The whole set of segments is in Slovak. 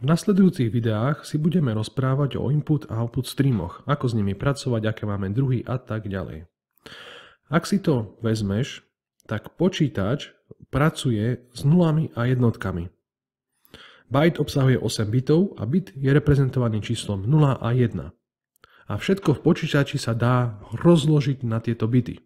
V nasledujúcich videách si budeme rozprávať o input a output streamoch, ako s nimi pracovať, aké máme druhy a tak ďalej. Ak si to vezmeš, tak počítač pracuje s nulami a jednotkami. Byte obsahuje 8 bitov a bit je reprezentovaný číslom 0 a 1. A všetko v počítači sa dá rozložiť na tieto bity.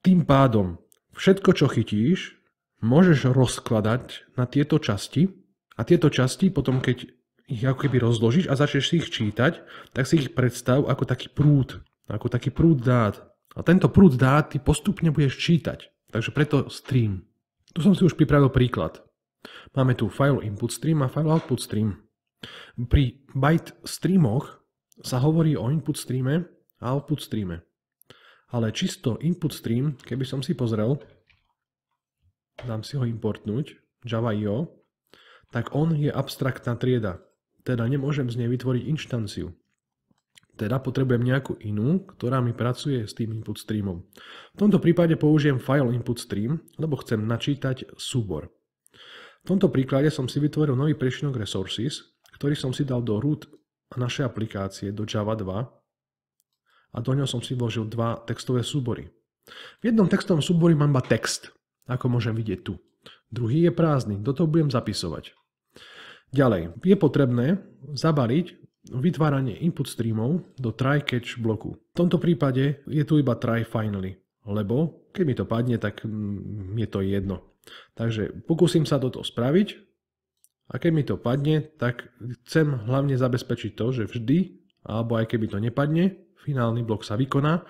Tým pádom všetko, čo chytíš, môžeš rozkladať na tieto časti a tieto časti potom, keď ich ako keby rozložíš a začneš si ich čítať, tak si ich predstav ako taký prúd, ako taký prúd dát. A tento prúd dát ty postupne budeš čítať. Takže preto stream. Tu som si už pripravil príklad. Máme tu file input stream a file output stream. Pri byte streamoch sa hovorí o input streame a output streame. Ale čisto input stream, keby som si pozrel, dám si ho importnúť, java.io, tak on je abstraktná trieda. Teda nemôžem z nej vytvoriť inštanciu. Teda potrebujem nejakú inú, ktorá mi pracuje s tým input streamom. V tomto prípade použijem file input stream, lebo chcem načítať súbor. V tomto príklade som si vytvoril nový prešinok resources, ktorý som si dal do root našej aplikácie, do Java 2 a do ňoho som si vložil dva textové súbory. V jednom textovom súbori mám iba text, ako môžem vidieť tu. Druhý je prázdny, do toho budem zapisovať. Ďalej, je potrebné zabaliť vytváranie input streamov do try catch bloku. V tomto prípade je tu iba try finally, lebo keď mi to padne, tak mm, je to jedno. Takže pokúsim sa toto spraviť a keď mi to padne, tak chcem hlavne zabezpečiť to, že vždy, alebo aj keby to nepadne, finálny blok sa vykoná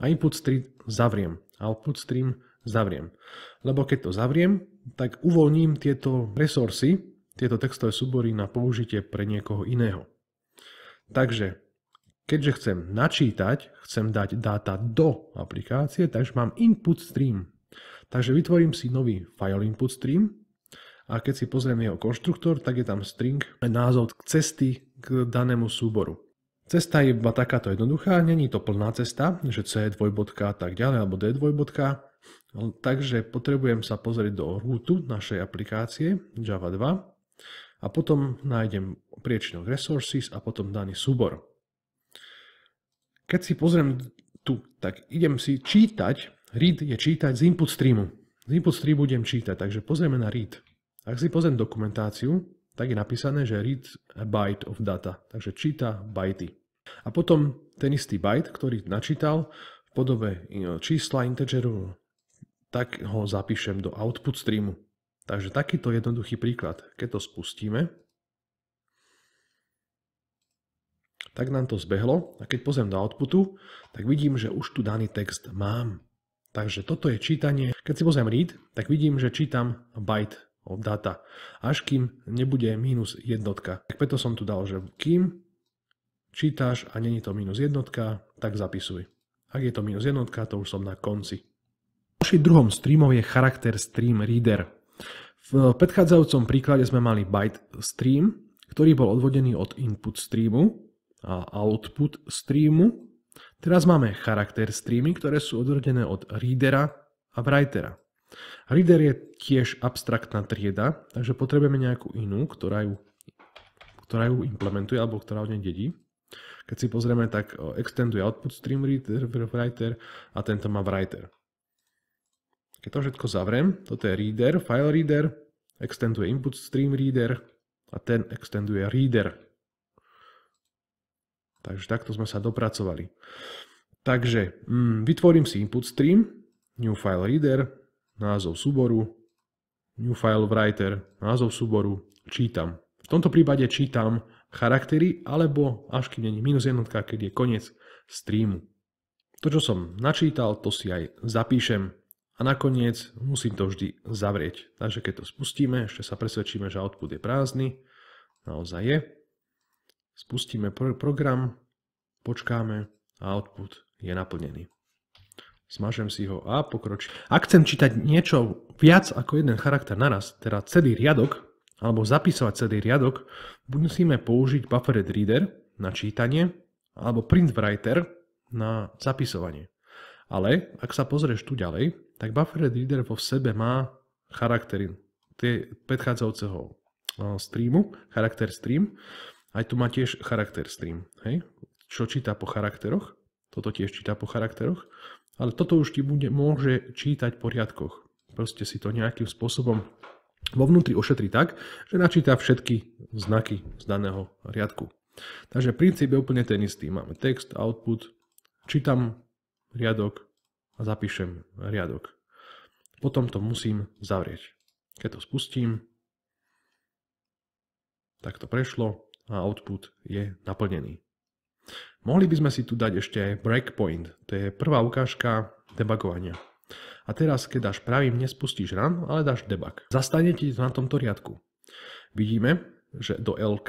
a input stream zavriem. Output stream zavriem. Lebo keď to zavriem, tak uvoľním tieto resursy, tieto textové súbory na použitie pre niekoho iného. Takže, keďže chcem načítať, chcem dať dáta do aplikácie, takže mám input stream. Takže vytvorím si nový file input stream a keď si pozriem jeho konštruktor, tak je tam string názov cesty k danému súboru. Cesta je iba takáto jednoduchá, není to plná cesta, že C je dvojbodka tak ďalej, alebo D je dvojbodka. Takže potrebujem sa pozrieť do rútu našej aplikácie Java 2 a potom nájdem priečinok resources a potom daný súbor. Keď si pozriem tu, tak idem si čítať, read je čítať z input streamu. Z input streamu budem čítať, takže pozrieme na read. Ak si pozriem dokumentáciu, tak je napísané, že read a byte of data, takže číta byty. A potom ten istý byte, ktorý načítal v podobe e, čísla integeru, tak ho zapíšem do output streamu. Takže takýto jednoduchý príklad, keď to spustíme, tak nám to zbehlo a keď pozriem do outputu, tak vidím, že už tu daný text mám. Takže toto je čítanie. Keď si pozriem read, tak vidím, že čítam byte of data, až kým nebude minus jednotka. Tak preto som tu dal, že kým čítáš a není to minus jednotka, tak zapisuj. Ak je to minus jednotka, to už som na konci. Našim druhom streamov je charakter stream reader. V predchádzajúcom príklade sme mali byte stream, ktorý bol odvodený od input streamu a output streamu. Teraz máme charakter streamy, ktoré sú odvodené od readera a writera. Reader je tiež abstraktná trieda, takže potrebujeme nejakú inú, ktorá ju, ktorá ju implementuje alebo ktorá od nej dedí. Keď si pozrieme, tak eh, extenduje output stream reader, writer a tento má writer. Keď to všetko zavrem, toto je reader, file reader, extenduje input stream reader a ten extenduje reader. Takže takto sme sa dopracovali. Takže mm, vytvorím si input stream, new file reader, názov súboru, new file writer, názov súboru, čítam. V tomto prípade čítam charaktery alebo až kým není minus jednotka, keď je koniec streamu. To, čo som načítal, to si aj zapíšem a nakoniec musím to vždy zavrieť. Takže keď to spustíme, ešte sa presvedčíme, že output je prázdny, naozaj je. Spustíme pr program, počkáme a output je naplnený. Smažem si ho a pokročím. Ak chcem čítať niečo viac ako jeden charakter naraz, teda celý riadok, alebo zapisovať celý riadok, musíme použiť buffered reader na čítanie alebo print writer na zapisovanie. Ale ak sa pozrieš tu ďalej, tak buffered reader vo sebe má charaktery tie predchádzajúceho streamu, charakter stream. Aj tu má tiež charakter stream. Hej? Čo číta po charakteroch. Toto tiež číta po charakteroch. Ale toto už ti bude, môže čítať po riadkoch. Proste si to nejakým spôsobom vo vnútri ošetri tak, že načíta všetky znaky z daného riadku. Takže princíp je úplne ten istý. Máme text, output, čítam riadok a zapíšem riadok. Potom to musím zavrieť. Keď to spustím, tak to prešlo a output je naplnený. Mohli by sme si tu dať ešte aj breakpoint, to je prvá ukážka debugovania. A teraz, keď dáš pravým, nespustíš run, ale dáš debug. Zastane ti na tomto riadku. Vidíme, že do L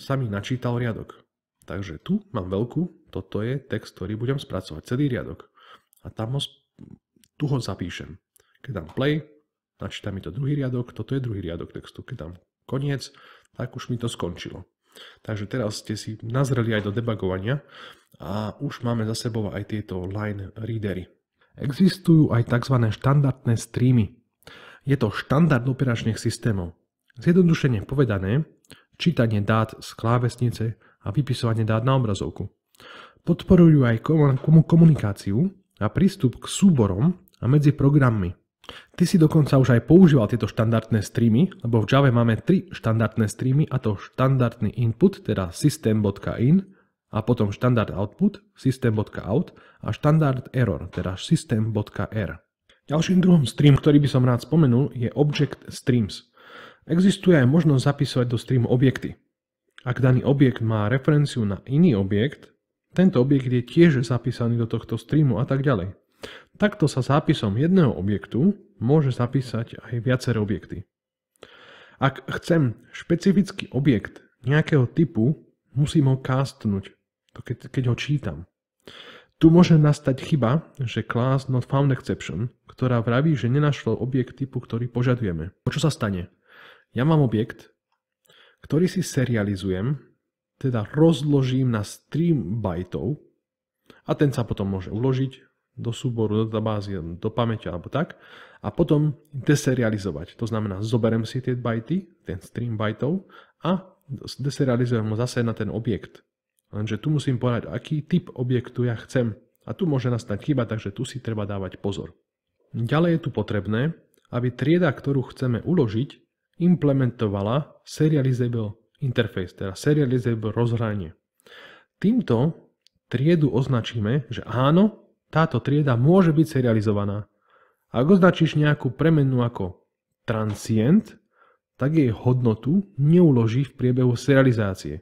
sa mi načítal riadok. Takže tu mám veľkú toto je text, ktorý budem spracovať, celý riadok. A tam ho, tu ho zapíšem. Keď dám play, načíta mi to druhý riadok, toto je druhý riadok textu. Keď dám koniec, tak už mi to skončilo. Takže teraz ste si nazreli aj do debugovania a už máme za sebou aj tieto line readery. Existujú aj tzv. štandardné streamy. Je to štandard operačných systémov. Zjednodušene povedané, čítanie dát z klávesnice a vypisovanie dát na obrazovku. Podporujú aj komunikáciu a prístup k súborom a medzi programmi. Ty si dokonca už aj používal tieto štandardné streamy, lebo v Java máme tri štandardné streamy a to štandardný input, teda system.in a potom štandard output, system.out a štandard error, teda system.r. Ďalším druhom stream, ktorý by som rád spomenul, je object streams. Existuje aj možnosť zapisovať do streamu objekty. Ak daný objekt má referenciu na iný objekt, tento objekt je tiež zapísaný do tohto streamu a tak ďalej. Takto sa zápisom jedného objektu môže zapísať aj viaceré objekty. Ak chcem špecifický objekt nejakého typu, musím ho castnúť, keď, ho čítam. Tu môže nastať chyba, že class not found exception, ktorá vraví, že nenašlo objekt typu, ktorý požadujeme. O čo sa stane? Ja mám objekt, ktorý si serializujem teda rozložím na stream bajtov a ten sa potom môže uložiť do súboru, do databázy, do pamäte alebo tak a potom deserializovať. To znamená, zoberem si tie bajty, ten stream bajtov a deserializujem ho zase na ten objekt. Lenže tu musím povedať, aký typ objektu ja chcem. A tu môže nastať chyba, takže tu si treba dávať pozor. Ďalej je tu potrebné, aby trieda, ktorú chceme uložiť, implementovala serializable interface, teda serializable rozhranie. Týmto triedu označíme, že áno, táto trieda môže byť serializovaná. Ak označíš nejakú premenu ako transient, tak jej hodnotu neuloží v priebehu serializácie.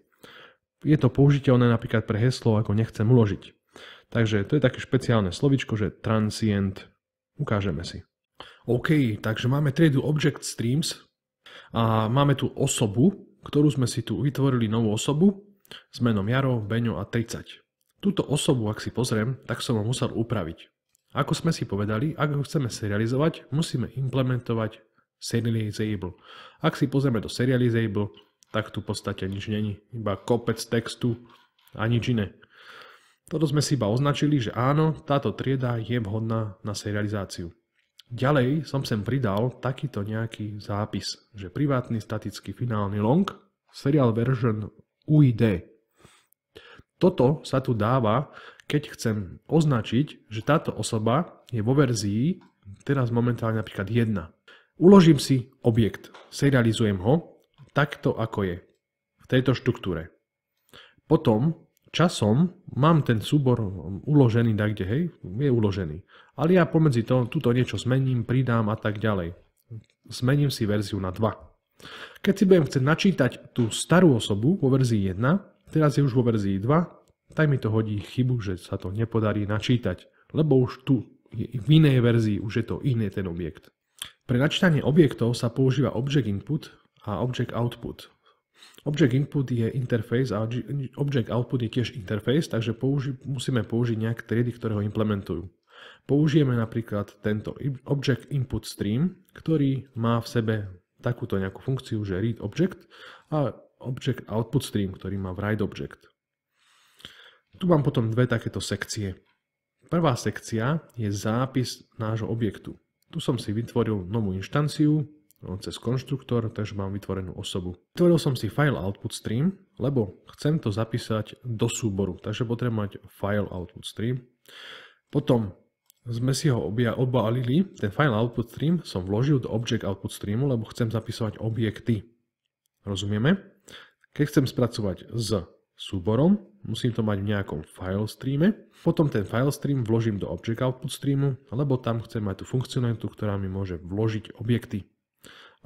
Je to použiteľné napríklad pre heslo ako nechcem uložiť. Takže to je také špeciálne slovičko, že transient. Ukážeme si. OK, takže máme triedu Object Streams a máme tu osobu, ktorú sme si tu vytvorili novú osobu s menom Jaro, Beňo a 30. Túto osobu, ak si pozriem, tak som ho musel upraviť. Ako sme si povedali, ak ho chceme serializovať, musíme implementovať serializable. Ak si pozrieme do serializable, tak tu v podstate nič není, iba kopec textu a nič iné. Toto sme si iba označili, že áno, táto trieda je vhodná na serializáciu. Ďalej som sem pridal takýto nejaký zápis, že privátny statický finálny long, serial version UID. Toto sa tu dáva, keď chcem označiť, že táto osoba je vo verzii, teraz momentálne napríklad 1. Uložím si objekt, serializujem ho takto, ako je, v tejto štruktúre. Potom časom mám ten súbor uložený kde, hej, je uložený. Ale ja pomedzi to, túto niečo zmením, pridám a tak ďalej. Zmením si verziu na 2. Keď si budem chcieť načítať tú starú osobu vo verzii 1, teraz je už vo verzii 2, tak mi to hodí chybu, že sa to nepodarí načítať, lebo už tu v inej verzii už je to iný ten objekt. Pre načítanie objektov sa používa object input a object output. Object input je interface a object output je tiež interface, takže použi- musíme použiť nejaké triedy, ktoré ho implementujú. Použijeme napríklad tento object input stream, ktorý má v sebe takúto nejakú funkciu, že read object a object output stream, ktorý má write object. Tu mám potom dve takéto sekcie. Prvá sekcia je zápis nášho objektu. Tu som si vytvoril novú inštanciu, No, cez konštruktor, takže mám vytvorenú osobu. Vytvoril som si file output stream, lebo chcem to zapísať do súboru, takže potrebujem mať file output stream. Potom sme si ho obja obalili, ten file output stream som vložil do object output streamu, lebo chcem zapisovať objekty. Rozumieme? Keď chcem spracovať s súborom, musím to mať v nejakom file streame. Potom ten file stream vložím do object output streamu, lebo tam chcem mať tú funkcionalitu, ktorá mi môže vložiť objekty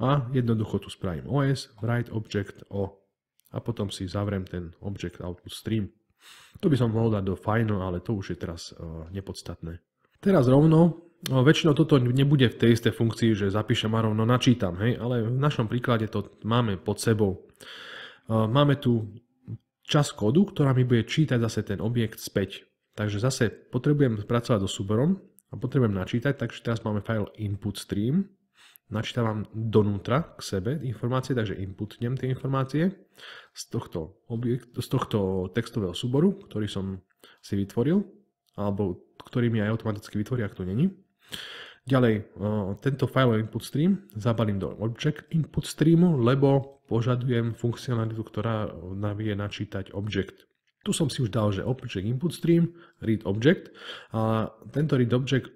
a jednoducho tu spravím OS, write object o a potom si zavriem ten object output stream. To by som mohol dať do final, ale to už je teraz e, nepodstatné. Teraz rovno, e, väčšinou toto nebude v tej istej funkcii, že zapíšem a rovno načítam, hej, ale v našom príklade to máme pod sebou. E, máme tu čas kódu, ktorá mi bude čítať zase ten objekt späť. Takže zase potrebujem pracovať so súborom a potrebujem načítať, takže teraz máme file input stream načítavam donútra k sebe informácie, takže inputnem tie informácie z tohto, objekt, z tohto textového súboru, ktorý som si vytvoril, alebo ktorý mi aj automaticky vytvorí, ak to není. Ďalej, tento file input stream zabalím do object input streamu, lebo požadujem funkcionalitu, ktorá navie načítať object. Tu som si už dal, že object input stream, read object a tento read object,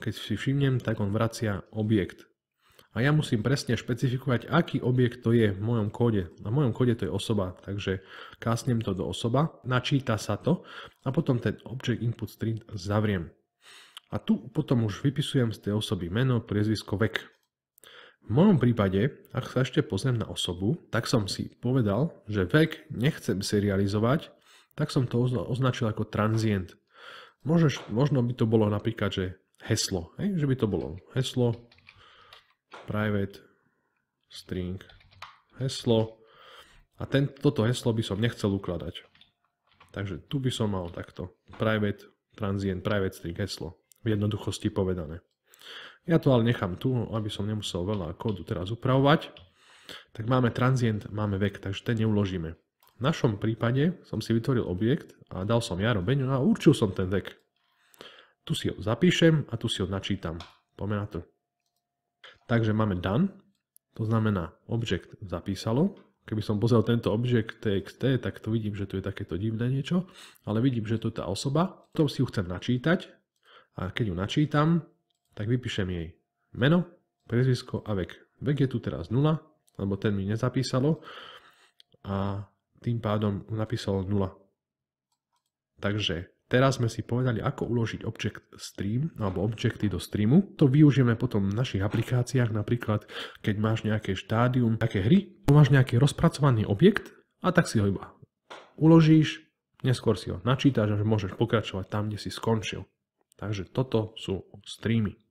keď si všimnem, tak on vracia objekt a ja musím presne špecifikovať, aký objekt to je v mojom kóde. Na mojom kóde to je osoba, takže kásnem to do osoba, načíta sa to a potom ten object input string zavriem. A tu potom už vypisujem z tej osoby meno, priezvisko, vek. V mojom prípade, ak sa ešte pozriem na osobu, tak som si povedal, že vek nechcem serializovať, tak som to označil ako transient. Možno, by to bolo napríklad, že heslo, že by to bolo heslo private string heslo a ten, toto heslo by som nechcel ukladať. Takže tu by som mal takto private transient private string heslo v jednoduchosti povedané. Ja to ale nechám tu, aby som nemusel veľa kódu teraz upravovať. Tak máme transient, máme vek, takže ten neuložíme. V našom prípade som si vytvoril objekt a dal som Jaro Beňo a určil som ten vek. Tu si ho zapíšem a tu si ho načítam. Poďme na to. Takže máme done, to znamená object zapísalo. Keby som pozrel tento object txt, tak to vidím, že tu je takéto divné niečo, ale vidím, že to je tá osoba, to si ju chcem načítať a keď ju načítam, tak vypíšem jej meno, prezvisko a vek. Vek je tu teraz 0, lebo ten mi nezapísalo a tým pádom napísalo 0. Takže Teraz sme si povedali, ako uložiť object stream alebo objekty do streamu. To využijeme potom v našich aplikáciách, napríklad keď máš nejaké štádium, také hry, máš nejaký rozpracovaný objekt a tak si ho iba uložíš, neskôr si ho načítaš a môžeš pokračovať tam, kde si skončil. Takže toto sú streamy.